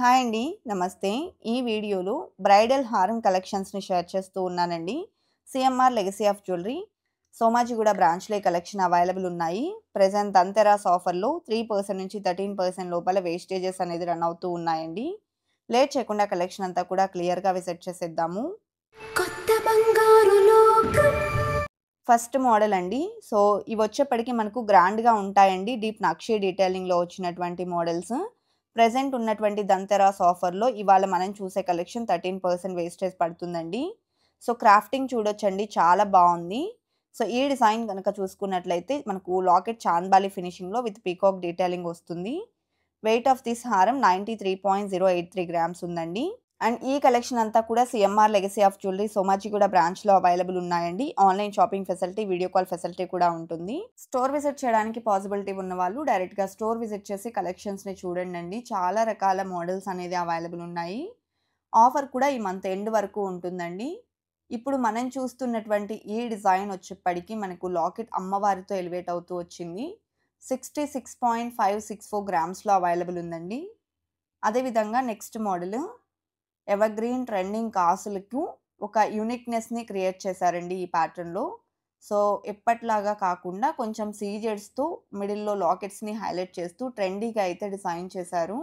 hi అండి నమస్తే ఈ వీడియోలో బ్రైడల్ హారం కలెక్షన్స్ని షేర్ చేస్తూ ఉన్నానండి CMR legacy of jewellery Somajiguda బ్రాంచ్లే కలెక్షన్ అవైలబుల్ ఉన్నాయి ప్రజెంట్ దంతెరాస్ ఆఫర్లో త్రీ పర్సెంట్ నుంచి థర్టీన్ పర్సెంట్ లోపల వేస్టేజెస్ అనేది రన్ అవుతూ ఉన్నాయండి లేట్ చేయకుండా కలెక్షన్ అంతా కూడా క్లియర్గా విజిట్ చేసేద్దాము కొత్త ఫస్ట్ మోడల్ అండి సో ఇవి వచ్చేప్పటికీ మనకు గ్రాండ్గా ఉంటాయండి డీప్ నక్షి డీటెయిలింగ్లో వచ్చినటువంటి మోడల్స్ ప్రజెంట్ ఉన్నటువంటి దంతెరాస్ ఆఫర్లో ఇవాళ మనం చూసే కలెక్షన్ థర్టీన్ పర్సెంట్ వేస్టేజ్ పడుతుందండి సో క్రాఫ్టింగ్ చూడొచ్చండి చాలా బాగుంది సో ఈ డిజైన్ కనుక చూసుకున్నట్లయితే మనకు లాకెట్ చాంద్బాలి ఫినిషింగ్లో విత్ పీకాక్ డీటెయిలింగ్ వస్తుంది వెయిట్ ఆఫ్ దిస్ హారం ninety three point zero eight three grams ఉందండి అండ్ ఈ కలెక్షన్ అంతా కూడా CMR legacy of jewellery Somajiguda బ్రాంచ్లో అవైలబుల్ ఉన్నాయండి online shopping facility video call facility కూడా ఉంటుంది స్టోర్ విజిట్ చేయడానికి పాసిబిలిటీ ఉన్న వాళ్ళు డైరెక్ట్గా స్టోర్ విజిట్ చేసి కలెక్షన్స్ని చూడండి అండి చాలా రకాల మోడల్స్ అనేది అవైలబుల్ ఉన్నాయి ఆఫర్ కూడా ఈ మంత్ ఎండ్ వరకు ఉంటుందండి ఇప్పుడు మనం చూస్తున్నటువంటి ఈ డిజైన్ వచ్చేప్పటికీ మనకు లాకెట్ అమ్మవారితో ఎలివేట్ అవుతూ వచ్చింది sixty six point five six four గ్రామ్స్లో అవైలబుల్ ఉందండి అదేవిధంగా నెక్స్ట్ మోడల్ ఎవర్గ్రీన్ ట్రెండింగ్ కాసులకు ఒక యూనిక్నెస్ని క్రియేట్ చేశారండి ఈ ప్యాటర్న్లో సో ఎప్పట్లాగా కాకుండా కొంచెం సీజెడ్స్తో మిడిల్లో లాకెట్స్ని హైలైట్ చేస్తూ ట్రెండీగా అయితే డిజైన్ చేశారు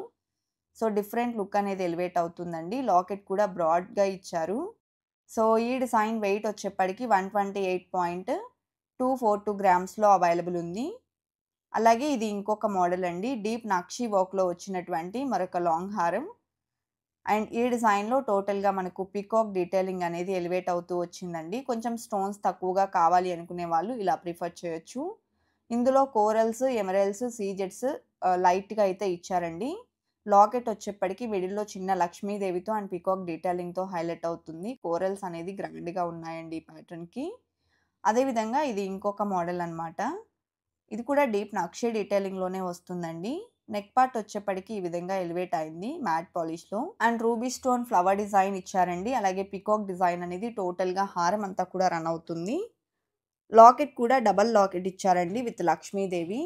సో డిఫరెంట్ లుక్ అనేది ఎలివేట్ అవుతుందండి లాకెట్ కూడా బ్రాడ్గా ఇచ్చారు సో ఈ డిజైన్ వెయిట్ వచ్చేప్పటికి one twenty eight point two four two గ్రామ్స్లో అవైలబుల్ ఉంది అలాగే ఇది ఇంకొక మోడల్ అండి డీప్ నక్షి వర్క్లో వచ్చినటువంటి మరొక లాంగ్ హారం అండ్ ఈ డిజైన్లో టోటల్గా మనకు పికాక్ డీటెయిలింగ్ అనేది ఎలివేట్ అవుతూ వచ్చిందండి కొంచెం స్టోన్స్ తక్కువగా కావాలి అనుకునే వాళ్ళు ఇలా ప్రిఫర్ చేయొచ్చు ఇందులో కోరల్స్ ఎమరల్స్ సీజెట్స్ లైట్గా అయితే ఇచ్చారండి లాకెట్ వచ్చేప్పటికీ మిడిల్లో చిన్న లక్ష్మీదేవితో అండ్ పికాక్ డీటెయిలింగ్తో హైలైట్ అవుతుంది కోరల్స్ అనేది గ్రాండ్గా ఉన్నాయండి ఈ ప్యాటర్న్కి అదేవిధంగా ఇది ఇంకొక మోడల్ అనమాట ఇది కూడా డీప్ నక్షే డీటెయిలింగ్లోనే వస్తుందండి నెక్ పార్ట్ వచ్చేప్పటికి ఈ విధంగా ఎలివేట్ అయింది మ్యాట్ పాలిష్లో and ruby stone flower design ఇచ్చారండి అలాగే పికాక్ డిజైన్ అనేది టోటల్గా హారం అంతా కూడా రన్ అవుతుంది లాకెట్ కూడా డబల్ లాకెట్ ఇచ్చారండి with Lakshmi Devi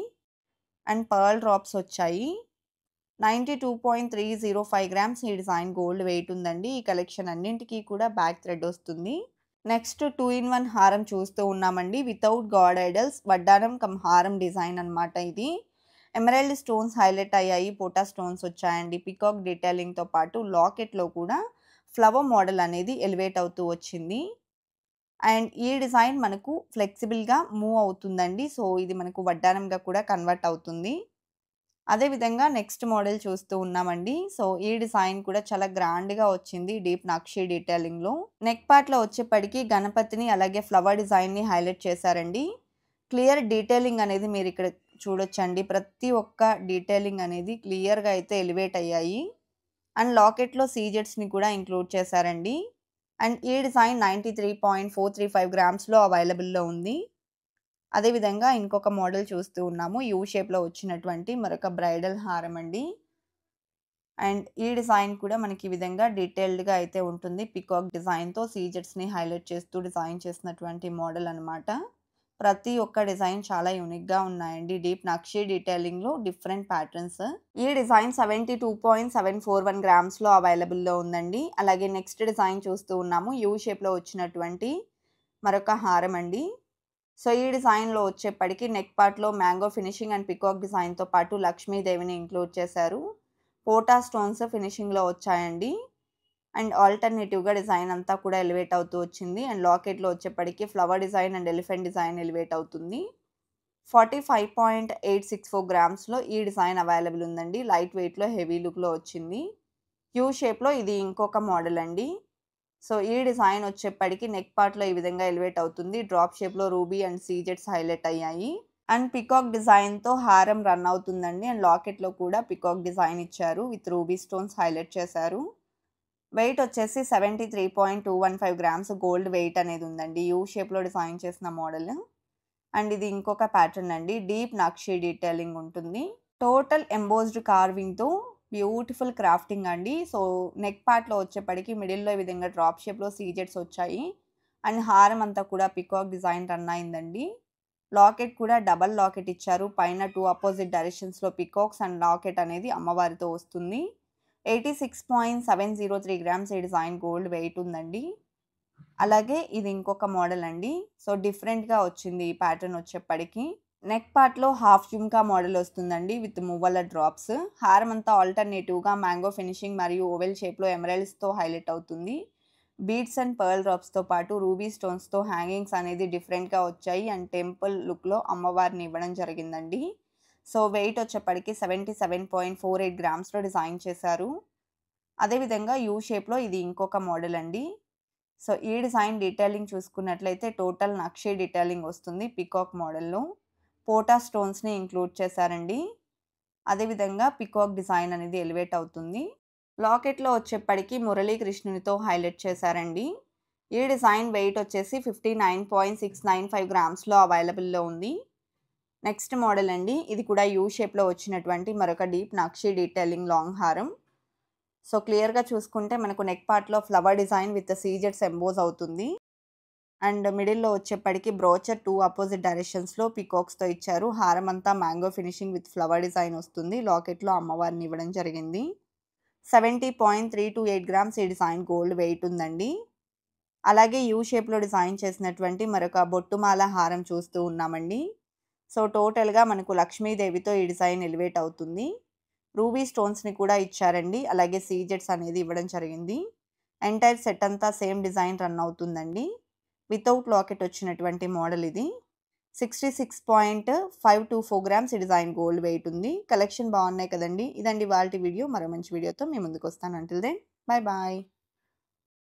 and pearl drops వచ్చాయి ninety two point three zero five grams ఈ డిజైన్ గోల్డ్ వెయిట్ ఉందండి ఈ కలెక్షన్ అన్నింటికీ కూడా బ్యాక్ థ్రెడ్ వస్తుంది నెక్స్ట్ టూ ఇన్ వన్ హారం చూస్తూ ఉన్నామండి వితౌట్ గాడ్ ఐడల్స్ వడ్డానం కమ్ హారం డిజైన్ అనమాట ఇది ఎమరైల్డ్ స్టోన్స్ హైలైట్ అయ్యాయి పోటా స్టోన్స్ వచ్చాయండి పికాక్ డీటెయిలింగ్తో పాటు లాకెట్లో కూడా ఫ్లవర్ మోడల్ అనేది ఎలివేట్ అవుతూ వచ్చింది అండ్ ఈ డిజైన్ మనకు ఫ్లెక్సిబుల్గా మూవ్ అవుతుందండి సో ఇది మనకు వడ్డానంగా కూడా కన్వర్ట్ అవుతుంది అదేవిధంగా నెక్స్ట్ మోడల్ చూస్తూ ఉన్నామండి సో ఈ డిజైన్ కూడా చాలా గ్రాండ్గా వచ్చింది డీప్ నక్షి డీటెయిలింగ్లో నెక్ పార్ట్లో వచ్చేప్పటికీ గణపతిని అలాగే ఫ్లవర్ డిజైన్ని హైలైట్ చేశారండి క్లియర్ డీటెయిలింగ్ అనేది మీరు ఇక్కడ చూడొచ్చండి ప్రతి ఒక్క డీటెయిలింగ్ అనేది క్లియర్గా అయితే ఎలివేట్ అయ్యాయి అండ్ లాకెట్లో సీజెట్స్ని కూడా ఇంక్లూడ్ చేశారండి అండ్ ఈ design ninety three point four three five గ్రామ్స్లో అవైలబుల్లో ఉంది అదేవిధంగా ఇంకొక మోడల్ చూస్తూ ఉన్నాము యూ షేప్లో వచ్చినటువంటి మరొక బ్రైడల్ హారం అండి అండ్ ఈ డిజైన్ కూడా మనకి ఈ విధంగా డీటెయిల్డ్గా అయితే ఉంటుంది పికాక్ డిజైన్తో సీజెట్స్ని హైలైట్ చేస్తూ డిజైన్ చేసినటువంటి మోడల్ అనమాట ప్రతి ఒక్క డిజైన్ చాలా యూనిక్గా ఉన్నాయండి డీప్ నక్షి డీటెయిలింగ్లో డిఫరెంట్ ప్యాటర్న్స్ ఈ design seventy two point seven four one గ్రామ్స్లో అవైలబుల్లో ఉందండి అలాగే నెక్స్ట్ డిజైన్ చూస్తూ ఉన్నాము యూ షేప్లో వచ్చినటువంటి మరొక హారం అండి సో ఈ డిజైన్లో వచ్చేప్పటికి నెక్ పార్ట్లో మ్యాంగో ఫినిషింగ్ అండ్ పికాక్ డిజైన్తో పాటు లక్ష్మీదేవిని ఇంక్లూడ్ చేశారు పోటా స్టోన్స్ ఫినిషింగ్లో వచ్చాయండి అండ్ ఆల్టర్నేటివ్గా డిజైన్ అంతా కూడా ఎలివేట్ అవుతూ వచ్చింది అండ్ లాకెట్లో వచ్చేప్పటికి flower design and elephant design elevate అవుతుంది forty five point eight six four గ్రామ్స్లో ఈ డిజైన్ అవైలబుల్ ఉందండి లైట్ వెయిట్లో హెవీ లుక్లో వచ్చింది యూ షేప్లో ఇది ఇంకొక మోడల్ అండి సో ఈ డిజైన్ వచ్చేప్పటికి నెక్ పార్ట్లో ఈ విధంగా ఎలివేట్ అవుతుంది డ్రాప్ షేప్లో రూబీ అండ్ సీజెట్స్ హైలైట్ అయ్యాయి అండ్ పికాక్ డిజైన్తో హారం రన్ అవుతుందండి అండ్ లాకెట్లో కూడా పికాక్ డిజైన్ ఇచ్చారు విత్ రూబీ స్టోన్స్ హైలైట్ చేశారు వెయిట్ వచ్చేసి seventy three point two one five grams gold weight అనేది ఉందండి యూ షేప్లో డిఫైన్ చేసిన మోడల్ అండ్ ఇది ఇంకొక ప్యాటర్న్ అండి డీప్ నక్షి డీటెయిలింగ్ ఉంటుంది టోటల్ ఎంబోజ్డ్ కార్వింగ్తో బ్యూటిఫుల్ క్రాఫ్టింగ్ అండి సో నెక్ పార్ట్లో వచ్చేప్పటికి మిడిల్లో ఈ విధంగా డ్రాప్ షేప్లో సీజెట్స్ వచ్చాయి అండ్ హారం అంతా కూడా పికాక్ డిజైన్ రన్ అయిందండి లాకెట్ కూడా డబల్ లాకెట్ ఇచ్చారు పైన టూ అపోజిట్ డైరెక్షన్స్లో పికాక్స్ అండ్ లాకెట్ అనేది అమ్మవారితో వస్తుంది eighty six point seven zero three grams ఈ డిజైన్ గోల్డ్ వెయిట్ ఉందండి అలాగే ఇది ఇంకొక మోడల్ అండి సో డిఫరెంట్గా వచ్చింది ఈ ప్యాటర్న్ వచ్చేప్పటికీ నెక్ పార్ట్లో హాఫ్ జుమ్కా మోడల్ వస్తుందండి విత్ మూవల డ్రాప్స్ హారం అంతా ఆల్టర్నేటివ్గా మ్యాంగో ఫినిషింగ్ మరియు ఓవెల్ షేప్లో ఎమరల్స్తో హైలైట్ అవుతుంది బీడ్స్ అండ్ పర్ల్ డ్రాప్స్తో పాటు రూబీ స్టోన్స్తో హ్యాంగింగ్స్ అనేది డిఫరెంట్గా వచ్చాయి అండ్ టెంపుల్ లుక్లో అమ్మవారిని ఇవ్వడం జరిగిందండి సో వెయిట్ వచ్చేప్పటికి seventy seven point four eight గ్రామ్స్లో డిజైన్ చేశారు అదేవిధంగా యూ షేప్లో ఇది ఇంకొక మోడల్ అండి సో ఈ డిజైన్ డీటెయిలింగ్ చూసుకున్నట్లయితే టోటల్ నక్షే డీటెయిలింగ్ వస్తుంది పికాక్ మోడల్లో పోటా స్టోన్స్ని ఇంక్లూడ్ చేశారండి అదేవిధంగా పికాక్ డిజైన్ అనేది ఎలివేట్ అవుతుంది లాకెట్లో వచ్చేప్పటికి మురళీకృష్ణునితో హైలైట్ చేశారండి ఈ డిజైన్ వెయిట్ వచ్చేసి fifty nine point six nine five గ్రామ్స్లో అవైలబుల్లో ఉంది నెక్స్ట్ మోడల్ అండి ఇది కూడా యూ షేప్లో వచ్చినటువంటి మరొక డీప్ నక్షి డీటెయిలింగ్ లాంగ్ హారం సో క్లియర్గా చూసుకుంటే మనకు నెక్ పార్ట్లో ఫ్లవర్ డిజైన్ విత్ సీజెట్స్ ఎంబోజ్ అవుతుంది అండ్ మిడిల్లో వచ్చేప్పటికి బ్రోచర్ టూ అపోజిట్ డైరెక్షన్స్లో పికాక్స్తో ఇచ్చారు హారం అంతా mango finishing with flower design వస్తుంది లాకెట్లో అమ్మవారిని ఇవ్వడం జరిగింది seventy point three two eight grams ఈ డిజైన్ గోల్డ్ వెయిట్ ఉందండి అలాగే యూ షేప్లో డిజైన్ చేసినటువంటి మరొక బొట్టుమాల హారం చూస్తూ ఉన్నామండి సో టోటల్గా మనకు లక్ష్మీదేవితో ఈ డిజైన్ ఎలివేట్ అవుతుంది రూబీ స్టోన్స్ని కూడా ఇచ్చారండి అలాగే సీజెట్స్ అనేది ఇవ్వడం జరిగింది ఎంటైర్ సెట్ అంతా సేమ్ డిజైన్ రన్ అవుతుందండి వితౌట్ లాకెట్ వచ్చినటువంటి మోడల్ ఇది sixty six point five two four grams ఈ డిజైన్ గోల్డ్ వెయిట్ ఉంది కలెక్షన్ బాగున్నాయి కదండి ఇదండి వాళ్ళ వీడియో మరో మంచి వీడియోతో మీ ముందుకు వస్తాను అంటిల్ దెన్ బాయ్ బాయ్